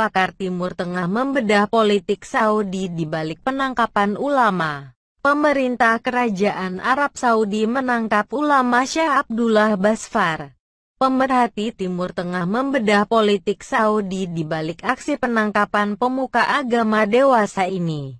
pakar Timur Tengah membedah politik Saudi di balik penangkapan ulama. Pemerintah Kerajaan Arab Saudi menangkap ulama Syekh Abdullah Basfar. Pemerhati Timur Tengah membedah politik Saudi di balik aksi penangkapan pemuka agama dewasa ini.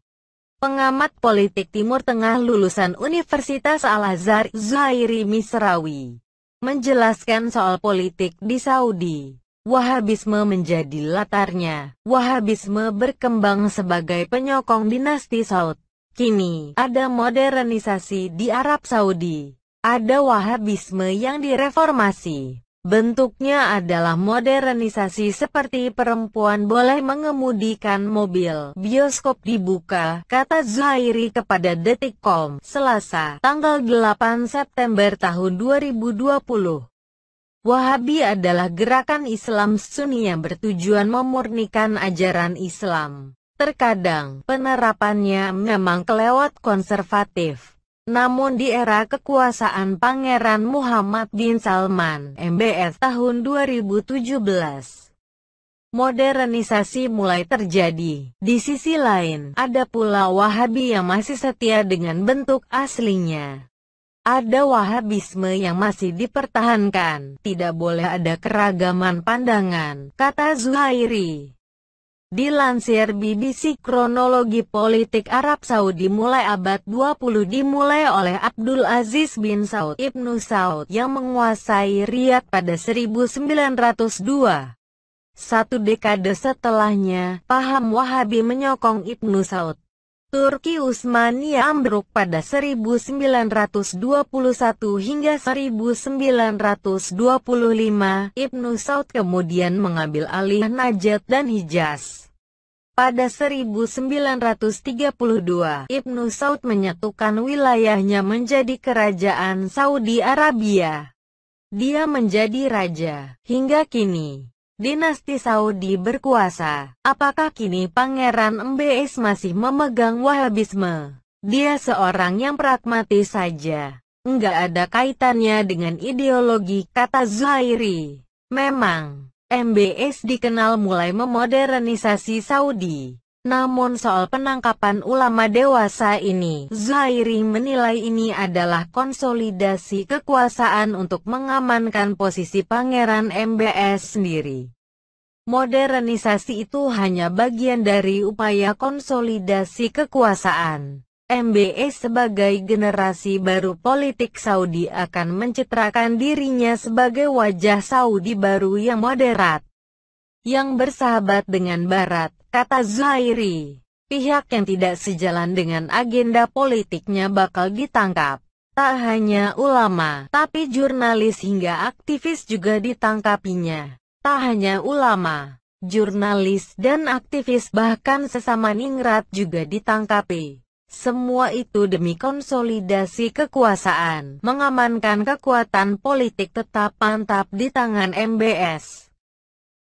Pengamat politik Timur Tengah lulusan Universitas Al-Azhar Zuhairi Misrawi menjelaskan soal politik di Saudi. Wahabisme menjadi latarnya. Wahabisme berkembang sebagai penyokong dinasti Saud. Kini, ada modernisasi di Arab Saudi. Ada Wahabisme yang direformasi. Bentuknya adalah modernisasi seperti perempuan boleh mengemudikan mobil. Bioskop dibuka, kata Zuhairi kepada Detikcom, Selasa, tanggal 8 September tahun 2020. Wahabi adalah gerakan Islam Sunni yang bertujuan memurnikan ajaran Islam. Terkadang, penerapannya memang kelewat konservatif. Namun di era kekuasaan Pangeran Muhammad bin Salman, MBS tahun 2017, modernisasi mulai terjadi. Di sisi lain, ada pula Wahabi yang masih setia dengan bentuk aslinya. Ada wahabisme yang masih dipertahankan, tidak boleh ada keragaman pandangan, kata Zuhairi. Dilansir BBC kronologi politik Arab Saudi mulai abad 20 dimulai oleh Abdul Aziz bin Saud Ibnu Saud yang menguasai Riyadh pada 1902. Satu dekade setelahnya, paham Wahabi menyokong Ibnu Saud. Turki Utsmani ambruk pada 1921 hingga 1925. Ibnu Saud kemudian mengambil alih Najat dan Hijaz. Pada 1932, Ibnu Saud menyatukan wilayahnya menjadi kerajaan Saudi Arabia. Dia menjadi raja hingga kini dinasti Saudi berkuasa. Apakah kini Pangeran MBS masih memegang Wahabisme? Dia seorang yang pragmatis saja. Enggak ada kaitannya dengan ideologi, kata Zuhairi. Memang, MBS dikenal mulai memodernisasi Saudi. Namun soal penangkapan ulama dewasa ini, Zuhairi menilai ini adalah konsolidasi kekuasaan untuk mengamankan posisi pangeran MBS sendiri. Modernisasi itu hanya bagian dari upaya konsolidasi kekuasaan. MBS sebagai generasi baru politik Saudi akan mencitrakan dirinya sebagai wajah Saudi baru yang moderat, yang bersahabat dengan Barat, Kata Zairi, pihak yang tidak sejalan dengan agenda politiknya bakal ditangkap. Tak hanya ulama, tapi jurnalis hingga aktivis juga ditangkapinya. Tak hanya ulama, jurnalis dan aktivis bahkan sesama ningrat juga ditangkapi. Semua itu demi konsolidasi kekuasaan, mengamankan kekuatan politik tetap mantap di tangan MBS.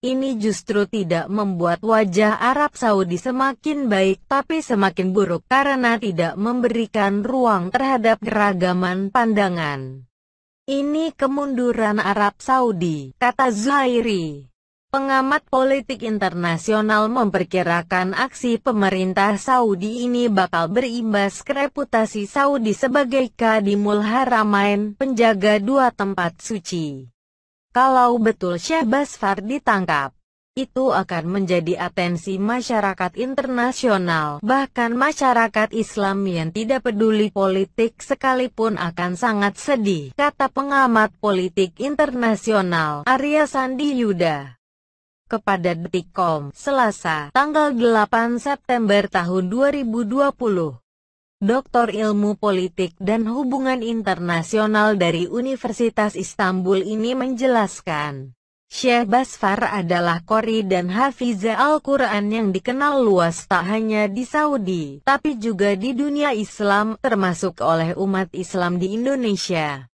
Ini justru tidak membuat wajah Arab Saudi semakin baik tapi semakin buruk karena tidak memberikan ruang terhadap keragaman pandangan. Ini kemunduran Arab Saudi, kata Zuhairi. Pengamat politik internasional memperkirakan aksi pemerintah Saudi ini bakal berimbas ke reputasi Saudi sebagai Kadimul Haramain, penjaga dua tempat suci. Kalau betul Syahbaz Fardi ditangkap, itu akan menjadi atensi masyarakat internasional. Bahkan masyarakat Islam yang tidak peduli politik sekalipun akan sangat sedih, kata pengamat politik internasional Arya Sandi Yuda. Kepada detikkom, Selasa, tanggal 8 September tahun 2020. Doktor Ilmu Politik dan Hubungan Internasional dari Universitas Istanbul ini menjelaskan, Syekh Basfar adalah Qori dan Hafizah Al-Quran yang dikenal luas tak hanya di Saudi, tapi juga di dunia Islam, termasuk oleh umat Islam di Indonesia.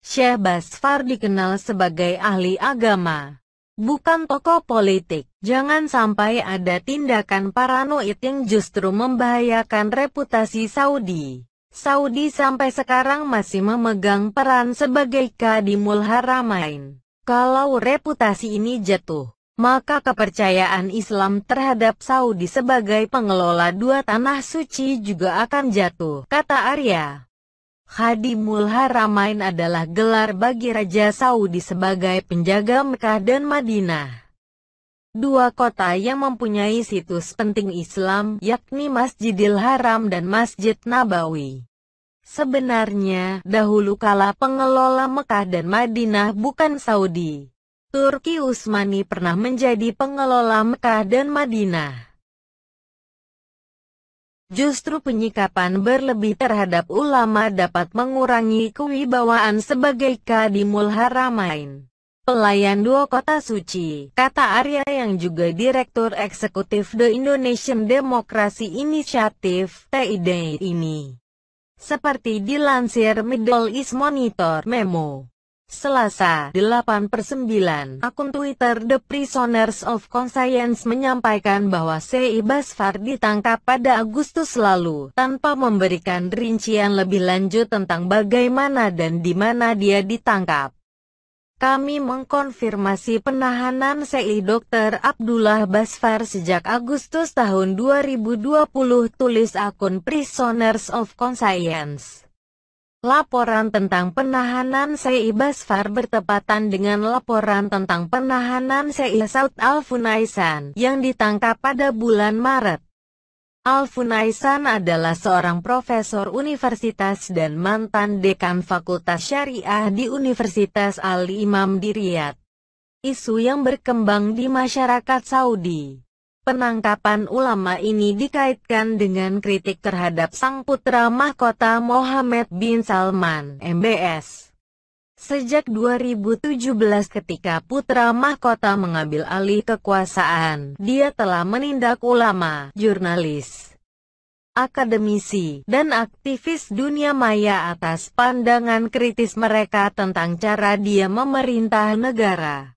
Syekh Basfar dikenal sebagai ahli agama, bukan tokoh politik. Jangan sampai ada tindakan paranoid yang justru membahayakan reputasi Saudi. Saudi sampai sekarang masih memegang peran sebagai Kadimul Haramain. Kalau reputasi ini jatuh, maka kepercayaan Islam terhadap Saudi sebagai pengelola dua tanah suci juga akan jatuh, kata Arya. Khadimul Haramain adalah gelar bagi Raja Saudi sebagai penjaga Mekah dan Madinah. Dua kota yang mempunyai situs penting Islam, yakni Masjidil Haram dan Masjid Nabawi. Sebenarnya, dahulu kala pengelola Mekah dan Madinah bukan Saudi. Turki Utsmani pernah menjadi pengelola Mekah dan Madinah. Justru penyikapan berlebih terhadap ulama dapat mengurangi kewibawaan sebagai Kadimul Haramain. Pelayan dua kota suci, kata Arya yang juga Direktur Eksekutif The Indonesian Democracy Initiative, TID ini. Seperti dilansir Middle East Monitor Memo. Selasa, 8 per 9, akun Twitter The Prisoners of Conscience menyampaikan bahwa Sei Basfar ditangkap pada Agustus lalu, tanpa memberikan rincian lebih lanjut tentang bagaimana dan di mana dia ditangkap. Kami mengkonfirmasi penahanan Sei Dr. Abdullah Basfar sejak Agustus tahun 2020 tulis akun Prisoners of Conscience. Laporan tentang penahanan Sei Basfar bertepatan dengan laporan tentang penahanan Sei Saud Al-Funaisan yang ditangkap pada bulan Maret. Al-Funaisan adalah seorang profesor universitas dan mantan dekan Fakultas Syariah di Universitas Al-Imam di Riyadh. Isu yang berkembang di masyarakat Saudi Penangkapan ulama ini dikaitkan dengan kritik terhadap sang putra mahkota Mohammed bin Salman MBS. Sejak 2017 ketika putra mahkota mengambil alih kekuasaan, dia telah menindak ulama, jurnalis, akademisi, dan aktivis dunia maya atas pandangan kritis mereka tentang cara dia memerintah negara.